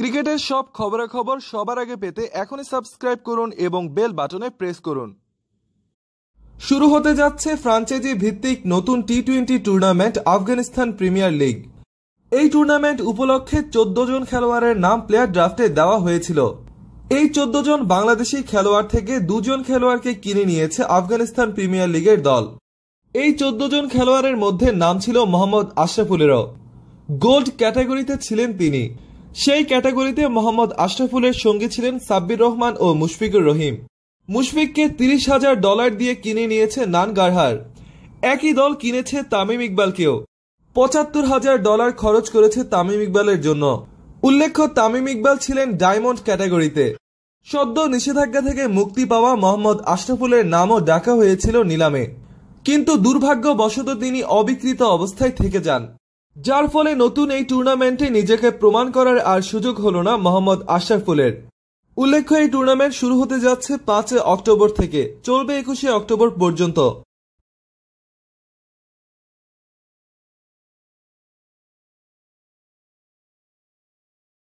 ক্রিকেটের সব খবরাখবর সবার আগে পেতে এখনই সাবস্ক্রাইব করুন এবং বেল বাটনে প্রেস করুন শুরু হতে যাচ্ছে ফ্রাঞ্চাইজি ভিত্তিক নতুন T twenty tournament Afghanistan premier league এই টুর্নামেন্ট উপলক্ষে চোদ্দ জন খেলোয়াড়ের নাম প্লেয়ার ড্রাফটে দেওয়া হয়েছিল এই চোদ্দ জন বাংলাদেশি খেলোয়াড় থেকে দুজন খেলোয়াড়কে কিনে নিয়েছে আফগানিস্তান প্রিমিয়ার লিগের দল এই চোদ্দ জন খেলোয়াড়ের মধ্যে নাম ছিল মোহাম্মদ আশরাফুলেরও গোল্ড ক্যাটাগরিতে ছিলেন তিনি সেই ক্যাটাগরিতে মোহাম্মদ আশরাফুলের সঙ্গী ছিলেন সাব্বির রহমান ও মুশফিকুর রহিম মুশফিককে তিরিশ হাজার ডলার দিয়ে কিনে নিয়েছে নান গারহার একই দল কিনেছে তামিম ইকবালকেও পঁচাত্তর হাজার ডলার খরচ করেছে তামিম ইকবালের জন্য উল্লেখ্য তামিম ইকবাল ছিলেন ডায়মন্ড ক্যাটাগরিতে সদ্য নিষেধাজ্ঞা থেকে মুক্তি পাওয়া মোহাম্মদ আশরাফুলের নামও ডাকা হয়েছিল নিলামে কিন্তু দুর্ভাগ্যবশত তিনি অবিকৃত অবস্থায় থেকে যান যার ফলে নতুন এই টুর্নামেন্টে নিজেকে প্রমাণ করার আর সুযোগ হল না মোহাম্মদ আশরাফুলের উল্লেখ্য এই টুর্নামেন্ট শুরু হতে যাচ্ছে পাঁচে অক্টোবর থেকে চলবে একুশে অক্টোবর পর্যন্ত